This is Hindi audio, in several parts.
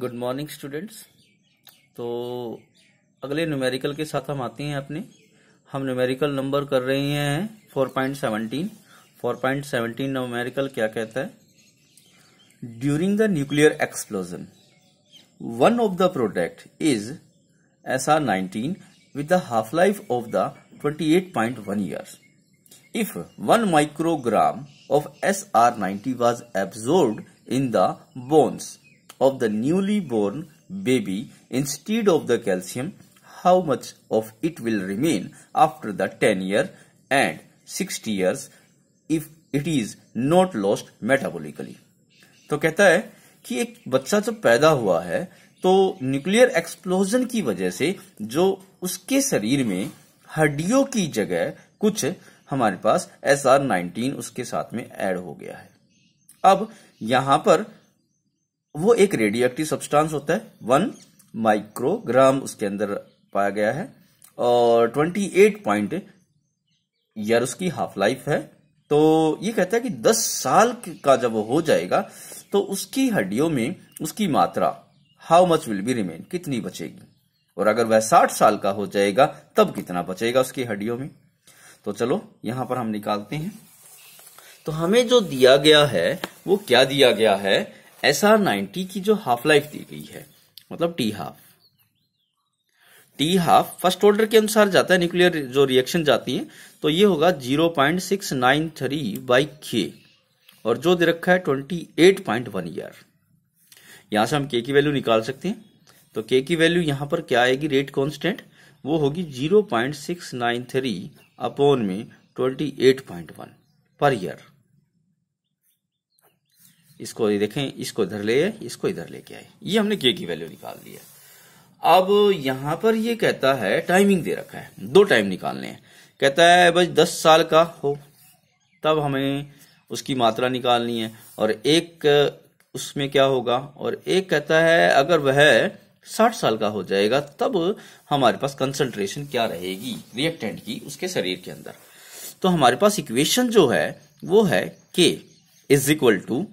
गुड मॉर्निंग स्टूडेंट्स तो अगले न्यूमेरिकल के साथ हम आते हैं अपने हम न्यूमेरिकल नंबर कर रहे हैं 4.17 सेवनटीन न्यूमेरिकल क्या कहता है during the nuclear explosion one of the product is S R nineteen with the half life of the 28.1 one microgram of S R ninety was absorbed in the bones of the newly born baby instead of the calcium, how much of it will remain after the 10 year and 60 years if it is not lost metabolically. to kehta hai ki ek bachcha jab paida hua hai to nuclear explosion ki wajah se jo uske sharir mein हड्डियों की जगह कुछ हमारे पास एस आर नाइनटीन उसके साथ में ऐड हो गया है अब यहां पर वो एक रेडियो एक्टिव सब्सटेंस होता है वन माइक्रोग्राम उसके अंदर पाया गया है और ट्वेंटी एट पॉइंट ईयर उसकी हाफ लाइफ है तो ये कहता है कि दस साल का जब हो जाएगा तो उसकी हड्डियों में उसकी मात्रा how much will be remain कितनी बचेगी और अगर वह साठ साल का हो जाएगा तब कितना बचेगा उसकी हड्डियों में तो चलो यहां पर हम निकालते हैं तो हमें जो दिया गया है वो क्या दिया गया है एस आर नाइन्टी की जो हाफ लाइफ दी गई है मतलब T half T half first order के अनुसार जाता है न्यूक्लियर जो रिएक्शन जाती है तो ये होगा zero point six nine three by K और जो दे रखा है twenty eight point one year यहां से हम के की वैल्यू निकाल सकते हैं तो के की वैल्यू यहां पर क्या आएगी रेट कांस्टेंट वो होगी zero point six nine three upon में twenty eight point one per year इसको देखें इसको इधर ले इसको इधर लेके आए ये हमने के की वैल्यू निकाल लिया अब यहां पर ये कहता है टाइमिंग दे रखा है दो टाइम निकालने हैं कहता है बस दस साल का हो तब हमें उसकी मात्रा निकालनी है और एक उसमें क्या होगा और एक कहता है अगर वह साठ साल का हो जाएगा तब हमारे पास कंसंट्रेशन क्या रहेगी रिएक्टेंट की उसके शरीर के अंदर तो हमारे पास इक्वेशन जो है वो है K is equal to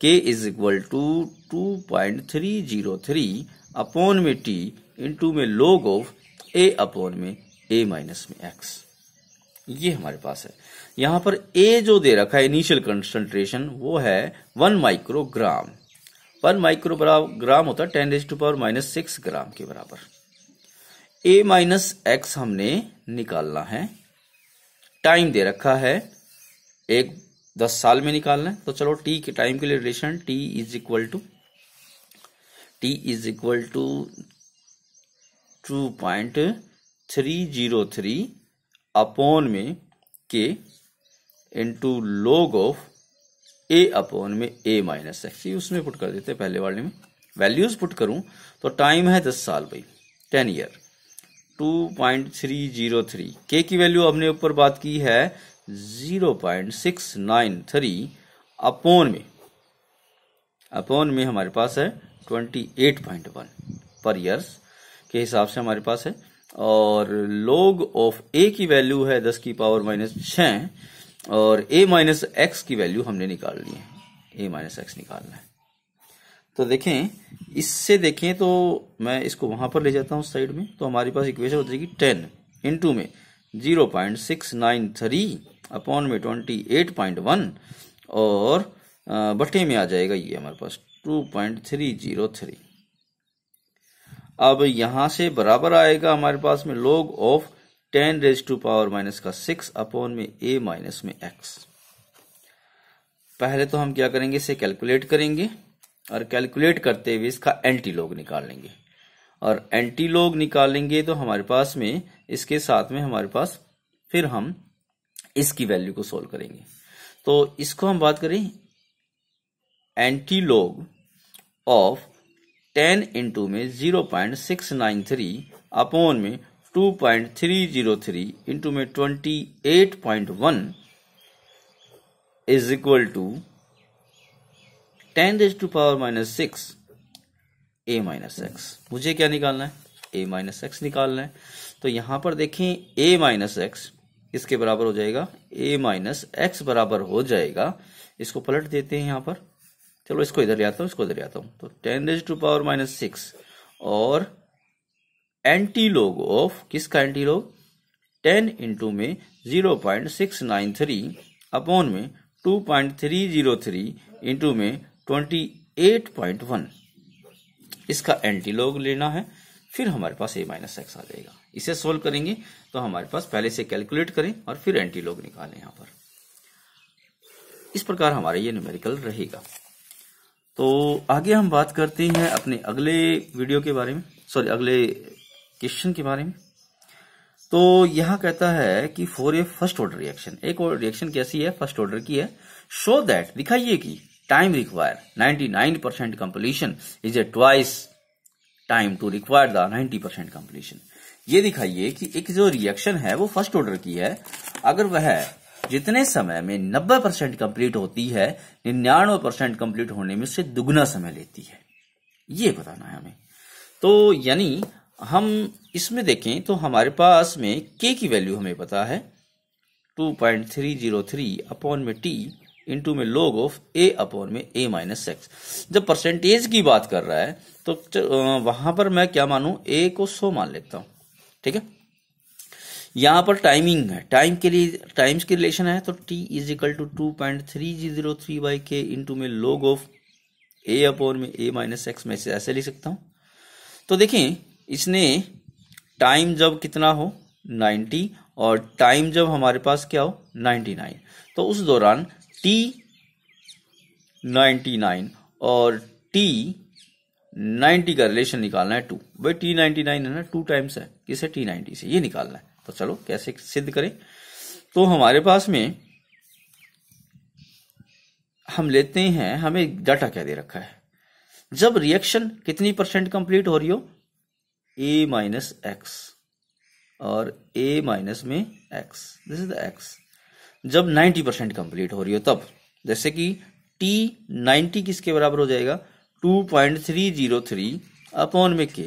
K is equal to two point three zero three upon में टी इंटू में लोग ऑफ ए अपोन में ए माइनस में एक्स ये हमारे पास है यहां पर ए जो दे रखा है इनिशियल कंसंट्रेशन वो है वन माइक्रोग्राम वन माइक्रोग्राम होता है ten raise to power minus six gram के बराबर ए माइनस एक्स हमने निकालना है टाइम दे रखा है एक दस साल में निकालना है तो चलो टी के टाइम के लिए relation T is equal to T is equal to two point three zero three upon में के into log of A upon में ए माइनस एक्स ये उसमें पुट कर देते पहले वाले में वैल्यूज पुट करूं तो टाइम है दस साल भाई ten year two point three zero three K की वैल्यू हमने ऊपर बात की है zero point six nine three upon में अपोन में हमारे पास है twenty eight point one per years के हिसाब से हमारे पास है और लोग ऑफ ए की वैल्यू है दस की पावर माइनस छ और ए माइनस एक्स की वैल्यू हमने निकालनी है ए माइनस एक्स निकालना है तो देखें इससे देखें तो मैं इसको वहां पर ले जाता हूं साइड में तो हमारे पास इक्वेशन हो जाएगी टेन इंटू में zero point six nine three upon में ट्वेंटी एट पॉइंट वन और बटे में आ जाएगा ये हमारे पास two point three zero three अब यहां से बराबर आएगा हमारे पास में log of ten raise to power minus का सिक्स अपॉन में ए माइनस में एक्स पहले तो हम क्या करेंगे इसे कैलकुलेट करेंगे और कैलकुलेट करते हुए इसका एंटी लोग निकाल लेंगे और एंटी लोग निकालेंगे तो हमारे पास में इसके साथ में हमारे पास फिर हम इसकी वैल्यू को सोल्व करेंगे तो इसको हम बात करें एंटीलोग ऑफ टेन इंटू में zero point six nine three upon में two point three zero three into में twenty eight point one is equal to ten is to power minus six A minus X मुझे क्या निकालना है ए माइनस एक्स निकालना है तो यहां पर देखें ए माइनस एक्स किसके बराबर हो जाएगा ए माइनस एक्स बराबर हो जाएगा इसको पलट देते हैं यहां पर चलो इसको इधर ले आता हूं इसको इधर ले आता हूं तो ten raise to power minus six और एंटी लोग ऑफ किसका एंटी लोग टेन इंटू में zero point six nine three upon में two point three zero three into में ट्वेंटी एट पॉइंट वन इसका एंटी लोग लेना है फिर हमारे पास ए माइनस एक्स आ जाएगा इसे सोल्व करेंगे तो हमारे पास पहले से कैलकुलेट करें और फिर एंटी लॉग निकालें यहां पर इस प्रकार हमारा ये न्यूमेरिकल रहेगा तो आगे हम बात करते हैं अपने अगले वीडियो के बारे में सॉरी अगले क्वेश्चन के बारे में तो यहां कहता है कि for a first order reaction एक और रिएक्शन कैसी है फर्स्ट ऑर्डर की है शो दैट दिखाइए कि time require 99 percent completion is a twice time to require the 90 percent completion ये दिखाइए कि एक जो रिएक्शन है वो फर्स्ट ऑर्डर की है अगर वह जितने समय में 90 परसेंट कंप्लीट होती है निन्यानवे परसेंट कंप्लीट होने में उससे दुगना समय लेती है ये बताना है हमें तो यानी हम इसमें देखें तो हमारे पास में के की वैल्यू हमें पता है 2.303 अपॉन में टी इंटू में लोग ऑफ ए अपॉन में ए माइनस एक्स जब परसेंटेज की बात कर रहा है तो वहां पर मैं क्या मानू ए को सो मान लेता हूं ठीक है यहाँ पर टाइमिंग है टाइम के लिए टाइम्स की रिलेशन है तो T is equal to two point three जी zero three by K into में लोग ऑफ ए अपोर में ए माइनस एक्स में से ऐसे लिख सकता हूँ तो देखें इसने टाइम जब कितना हो 90 और टाइम जब हमारे पास क्या हो 99 तो उस दौरान टी 99 और टी 90 का रिलेशन निकालना है टू भाई टी नाइनटी नाइन है ना टू टाइम्स है किसे टी नाइनटी से ये निकालना है तो चलो कैसे सिद्ध करें तो हमारे पास में हम लेते हैं हमें डाटा क्या दे रखा है जब रिएक्शन कितनी परसेंट कंप्लीट हो रही हो ए माइनस एक्स और ए माइनस में X this is the X जब 90 परसेंट कंप्लीट हो रही हो तब जैसे कि टी 90 किसके बराबर हो जाएगा two point three zero three upon में के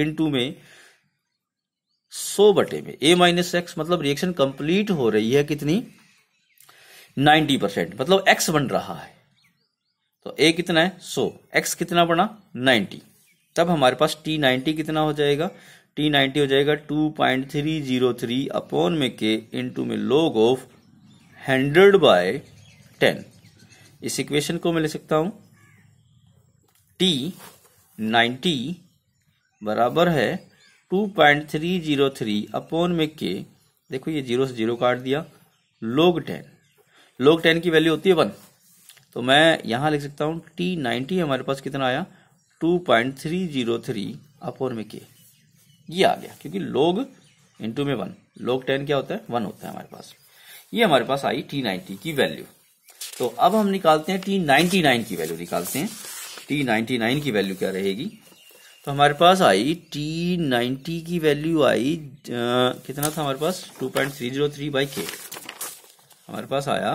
इन टू में सो बटे में ए माइनस एक्स मतलब रिएक्शन कंप्लीट हो रही है कितनी नाइन्टी परसेंट मतलब एक्स बन रहा है तो ए कितना है सो एक्स कितना बना नाइन्टी तब हमारे पास टी नाइन्टी कितना हो जाएगा टी नाइन्टी हो जाएगा two point three zero three upon में के टू में log of hundred by ten इस इक्वेशन को मैं ले सकता हूं टी नाइन्टी बराबर है two point three zero three upon में के देखो ये जीरो से जीरो काट दिया लोग टेन लोग टेन की वैल्यू होती है वन तो मैं यहाँ लिख सकता हूँ टी नाइन्टी हमारे पास कितना आया two point three zero three upon में के ये आ गया क्योंकि लोग इंटू में वन लोग टेन क्या होता है वन होता है हमारे पास ये हमारे पास आई टी नाइन्टी की वैल्यू तो अब हम निकालते हैं टी नाइन्टी नाइन की वैल्यू निकालते हैं टी नाइन्टी नाइन की वैल्यू क्या रहेगी तो हमारे पास आई टी नाइन्टी की वैल्यू आई आ, कितना था हमारे पास two point three zero three by k हमारे पास आया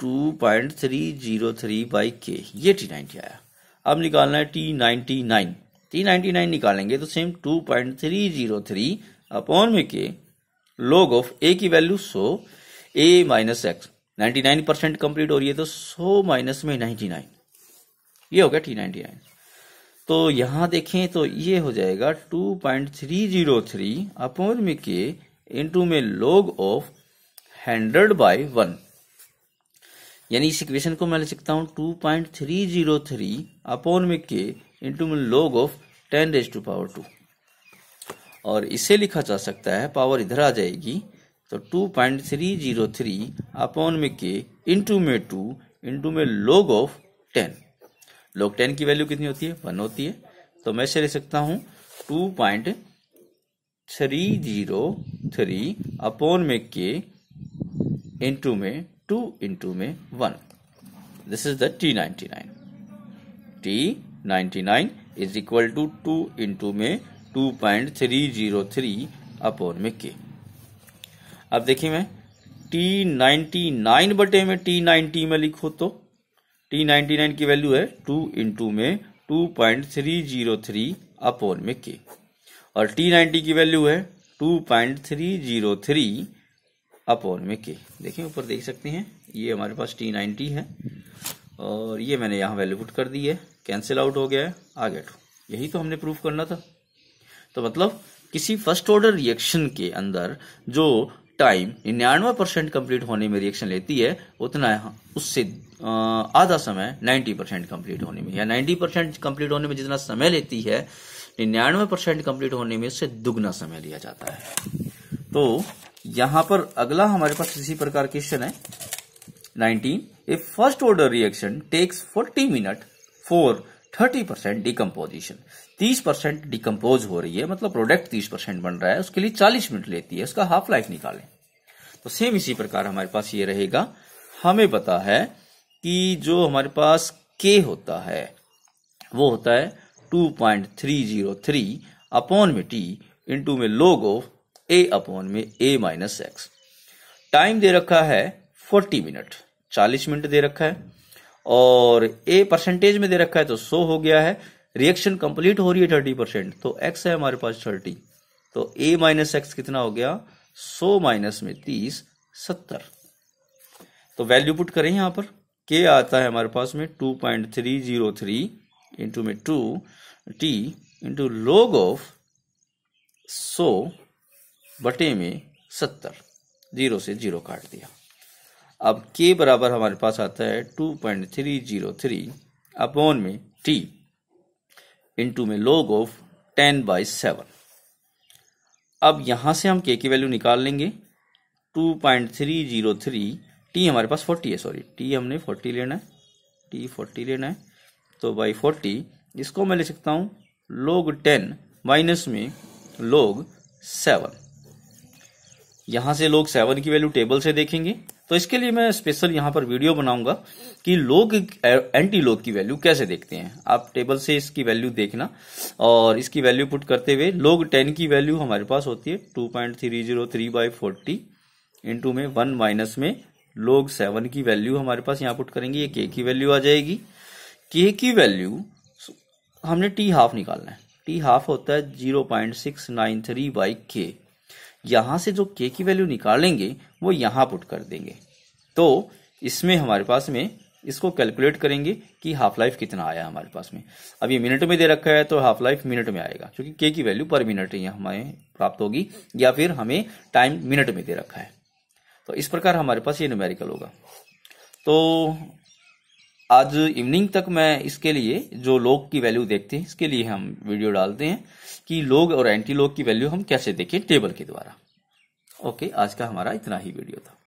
two point three zero three by k ये टी नाइन्टी आया अब निकालना है T ninety nine T ninety nine निकालेंगे तो same two point three zero three upon में के लोग ऑफ ए की value so a minus x ninety nine percent complete हो रही है तो सो माइनस में नाइन्टी नाइन ये हो गया टी नाइनटी नाइन तो यहां देखें तो ये हो जाएगा two point three zero three upon में के इंटू में log of hundred by one यानी इस इक्वेशन को मैं लिख सकता हूं two point three zero three upon में के इंटू में log of ten raise to power two और इसे लिखा जा सकता है पावर इधर आ जाएगी तो two point three zero three upon में के इंटू में टू इंटू में log of ten log ten की वैल्यू कितनी होती है वन होती है तो मैं इसे ले सकता हूं two point three zero three upon में के इंटू में टू इंटू में one this is the T ninety nine T ninety nine is equal to two into में two point three zero three upon में के अब देखिए मैं टी नाइनटी नाइन बटे में टी नाइनटी में लिखो तो टी नाइनटी नाइन की वैल्यू है टू इंटू में two point three zero three upon में के और टी नाइनटी की वैल्यू है two point three zero three upon में के देखिए ऊपर देख सकते हैं ये हमारे पास टी नाइनटी है और ये मैंने यहाँ वैल्यू पुट कर दी है कैंसिल आउट हो गया है आ गया टू यही तो हमने प्रूफ करना था तो मतलब किसी फर्स्ट ऑर्डर रिएक्शन के अंदर जो टाइम निन्यानवे परसेंट कंप्लीट होने में रिएक्शन लेती है उतना उससे आधा समय 90 परसेंट कंप्लीट होने में या 90 परसेंट कंप्लीट होने में जितना समय लेती है निन्यानवे परसेंट कंप्लीट होने में उससे दुगना समय लिया जाता है तो यहां पर अगला हमारे पास इसी प्रकार क्वेश्चन है nineteen a first order reaction takes forty minute for thirty percent decomposition तीस परसेंट डिकम्पोज हो रही है मतलब प्रोडक्ट तीस परसेंट बन रहा है उसके लिए चालीस मिनट लेती है उसका हाफ लाइफ निकालें तो सेम इसी प्रकार हमारे पास ये रहेगा हमें पता है कि जो हमारे पास के होता है वो होता है two point three zero three upon में टी इंटू में लोग ऑफ ए अपॉन में ए माइनस एक्स टाइम दे रखा है फोर्टी मिनट चालीस मिनट दे रखा है और ए परसेंटेज में दे रखा है तो सो हो गया है रिएक्शन कंप्लीट हो रही है थर्टी परसेंट तो एक्स है हमारे पास थर्टी तो ए माइनस एक्स कितना हो गया सो माइनस में तीस सत्तर तो वैल्यू पुट करें यहां पर के आता है हमारे पास में two point three zero three into में two t into log of सो बटे में सत्तर जीरो से जीरो काट दिया अब के बराबर हमारे पास आता है two point three zero three upon में टी इंटू में log of ten by seven अब यहां से हम के की वैल्यू निकाल लेंगे two point three zero three t हमारे पास फोर्टी है सॉरी टी हमने फोर्टी लेना है टी फोर्टी लेना है तो बाई फोर्टी इसको मैं ले सकता हूँ लोग टेन माइनस में लोग सेवन यहां से लोग सेवन की वैल्यू टेबल से देखेंगे तो इसके लिए मैं स्पेशल यहाँ पर वीडियो बनाऊंगा कि लोग एंटी लोग की वैल्यू कैसे देखते हैं आप टेबल से इसकी वैल्यू देखना और इसकी वैल्यू पुट करते हुए लोग टेन की वैल्यू हमारे पास होती है two point three zero three by forty into में वन माइनस में लोग सेवन की वैल्यू हमारे पास यहाँ पुट करेंगे ये के की वैल्यू आ जाएगी के की वैल्यू हमने टी हाफ निकालना है टी हाफ होता है zero point six nine three by k यहां से जो के की वैल्यू निकालेंगे वो यहां पुट कर देंगे तो इसमें हमारे पास में इसको कैलकुलेट करेंगे कि हाफ लाइफ कितना आया हमारे पास में अब ये मिनट में दे रखा है तो हाफ लाइफ मिनट में आएगा क्योंकि के की वैल्यू पर मिनट यहाँ हमें प्राप्त होगी या फिर हमें टाइम मिनट में दे रखा है तो इस प्रकार हमारे पास ये न्यूमेरिकल होगा तो आज इवनिंग तक मैं इसके लिए जो लोग की वैल्यू देखते हैं इसके लिए हम वीडियो डालते हैं कि लोग और एंटी लोग की वैल्यू हम कैसे देखें टेबल के द्वारा ओके आज का हमारा इतना ही वीडियो था